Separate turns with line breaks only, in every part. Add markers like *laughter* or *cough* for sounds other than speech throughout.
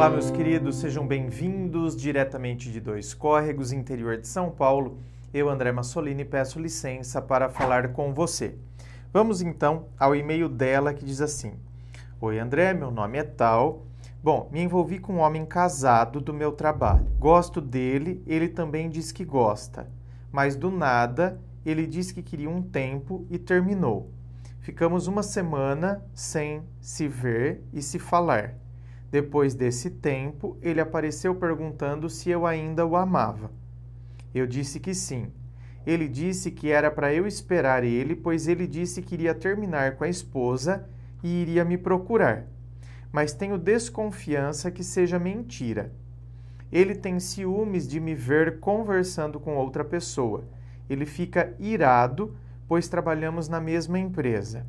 Olá, meus queridos, sejam bem-vindos diretamente de Dois Córregos, interior de São Paulo. Eu, André Massolini, peço licença para falar com você. Vamos então ao e-mail dela que diz assim: Oi, André, meu nome é Tal. Bom, me envolvi com um homem casado do meu trabalho. Gosto dele, ele também diz que gosta, mas do nada ele disse que queria um tempo e terminou. Ficamos uma semana sem se ver e se falar. Depois desse tempo, ele apareceu perguntando se eu ainda o amava. Eu disse que sim. Ele disse que era para eu esperar ele, pois ele disse que iria terminar com a esposa e iria me procurar. Mas tenho desconfiança que seja mentira. Ele tem ciúmes de me ver conversando com outra pessoa. Ele fica irado, pois trabalhamos na mesma empresa.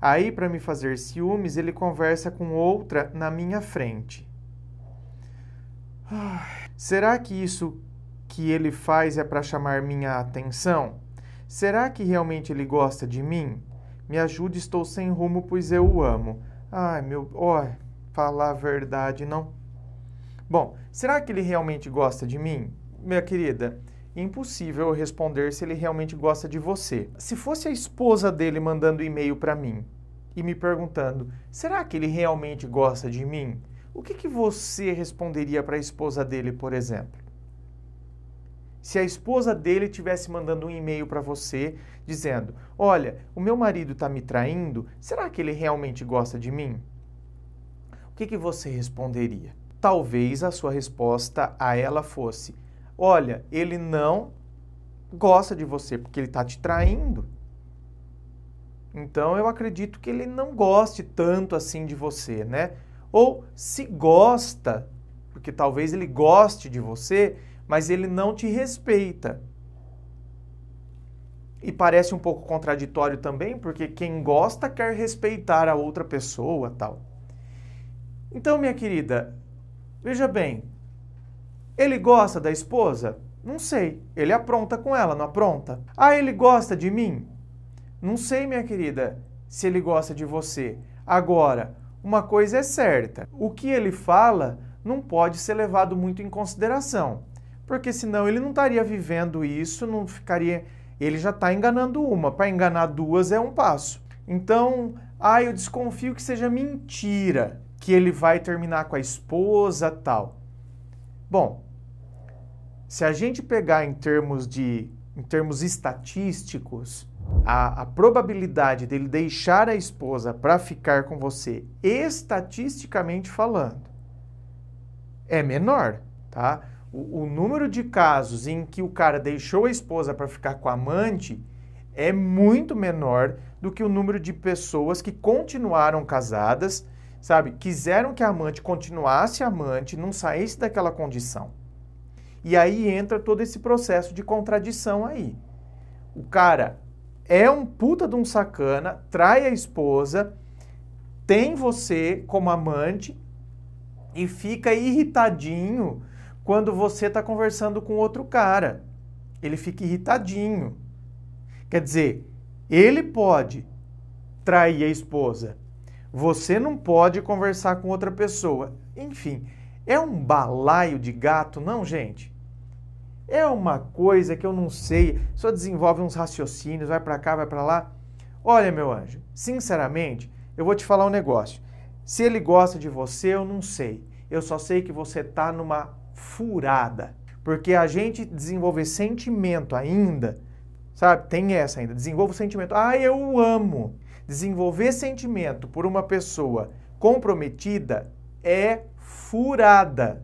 Aí, para me fazer ciúmes, ele conversa com outra na minha frente. Será que isso que ele faz é para chamar minha atenção? Será que realmente ele gosta de mim? Me ajude, estou sem rumo, pois eu o amo. Ai, meu. Ó, oh, falar a verdade, não. Bom, será que ele realmente gosta de mim? Minha querida, é impossível responder se ele realmente gosta de você. Se fosse a esposa dele mandando e-mail para mim e me perguntando: será que ele realmente gosta de mim? O que, que você responderia para a esposa dele, por exemplo? Se a esposa dele tivesse mandando um e-mail para você dizendo: Olha, o meu marido está me traindo, será que ele realmente gosta de mim? O que, que você responderia? Talvez a sua resposta a ela fosse: olha, ele não gosta de você porque ele está te traindo. Então eu acredito que ele não goste tanto assim de você, né? Ou se gosta, porque talvez ele goste de você, mas ele não te respeita. E parece um pouco contraditório também, porque quem gosta quer respeitar a outra pessoa, tal. Então, minha querida, veja bem, ele gosta da esposa? Não sei. Ele apronta com ela, não apronta? Ah, ele gosta de mim? Não sei, minha querida, se ele gosta de você. Agora, uma coisa é certa: o que ele fala não pode ser levado muito em consideração, porque senão ele não estaria vivendo isso, não ficaria. Ele já está enganando uma, para enganar duas é um passo. Então, ah, eu desconfio que seja mentira, que ele vai terminar com a esposa, tal. Bom, se a gente pegar em termos de em termos estatísticos, a, a probabilidade dele deixar a esposa para ficar com você, estatisticamente falando, é menor, tá? O, o número de casos em que o cara deixou a esposa para ficar com a amante é muito menor do que o número de pessoas que continuaram casadas, sabe? Quiseram que a amante continuasse amante, não saísse daquela condição. E aí entra todo esse processo de contradição aí. O cara é um puta de um sacana, trai a esposa, tem você como amante e fica irritadinho quando você tá conversando com outro cara. Ele fica irritadinho. Quer dizer, ele pode trair a esposa. Você não pode conversar com outra pessoa. Enfim, é um balaio de gato, não, gente? É uma coisa que eu não sei, só desenvolve uns raciocínios, vai para cá, vai para lá. Olha, meu anjo, sinceramente, eu vou te falar um negócio. Se ele gosta de você, eu não sei. Eu só sei que você tá numa furada. Porque a gente desenvolver sentimento ainda, sabe? Tem essa ainda. Desenvolva o sentimento. Ah, eu amo. Desenvolver sentimento por uma pessoa comprometida é furada.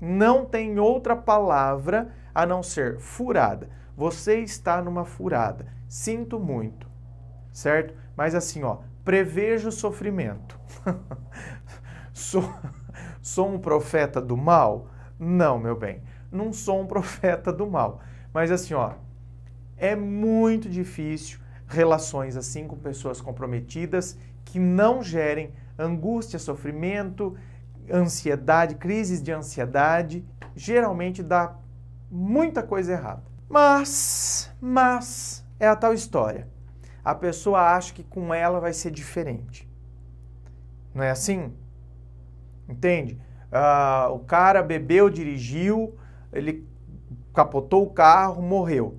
Não tem outra palavra a não ser furada. Você está numa furada. Sinto muito, certo? Mas assim, ó, prevejo sofrimento. *laughs* sou, sou um profeta do mal? Não, meu bem, não sou um *laughs* profeta do mal. Mas assim, ó, é muito difícil relações assim com pessoas comprometidas que não gerem angústia, sofrimento, ansiedade, crises de ansiedade, geralmente dá muita coisa errada. Mas, mas é a tal história. A pessoa acha que com ela vai ser diferente. Não é assim? Entende? Ah, o cara bebeu, dirigiu, ele capotou o carro, morreu.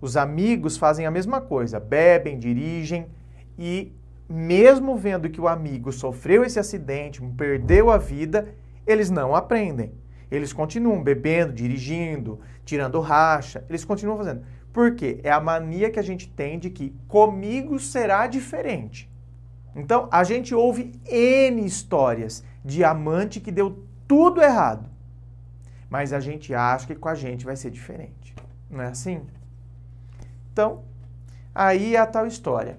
Os amigos fazem a mesma coisa, bebem, dirigem e mesmo vendo que o amigo sofreu esse acidente, perdeu a vida, eles não aprendem. Eles continuam bebendo, dirigindo, tirando racha, eles continuam fazendo. Por quê? É a mania que a gente tem de que comigo será diferente. Então, a gente ouve N histórias de amante que deu tudo errado, mas a gente acha que com a gente vai ser diferente. Não é assim? Então, aí é a tal história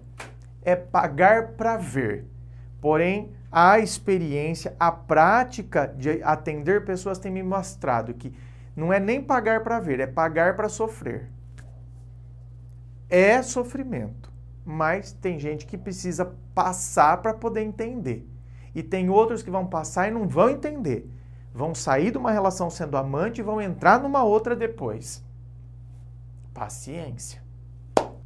é pagar para ver. Porém, a experiência, a prática de atender pessoas tem me mostrado que não é nem pagar para ver, é pagar para sofrer. É sofrimento, mas tem gente que precisa passar para poder entender. E tem outros que vão passar e não vão entender. Vão sair de uma relação sendo amante e vão entrar numa outra depois. Paciência.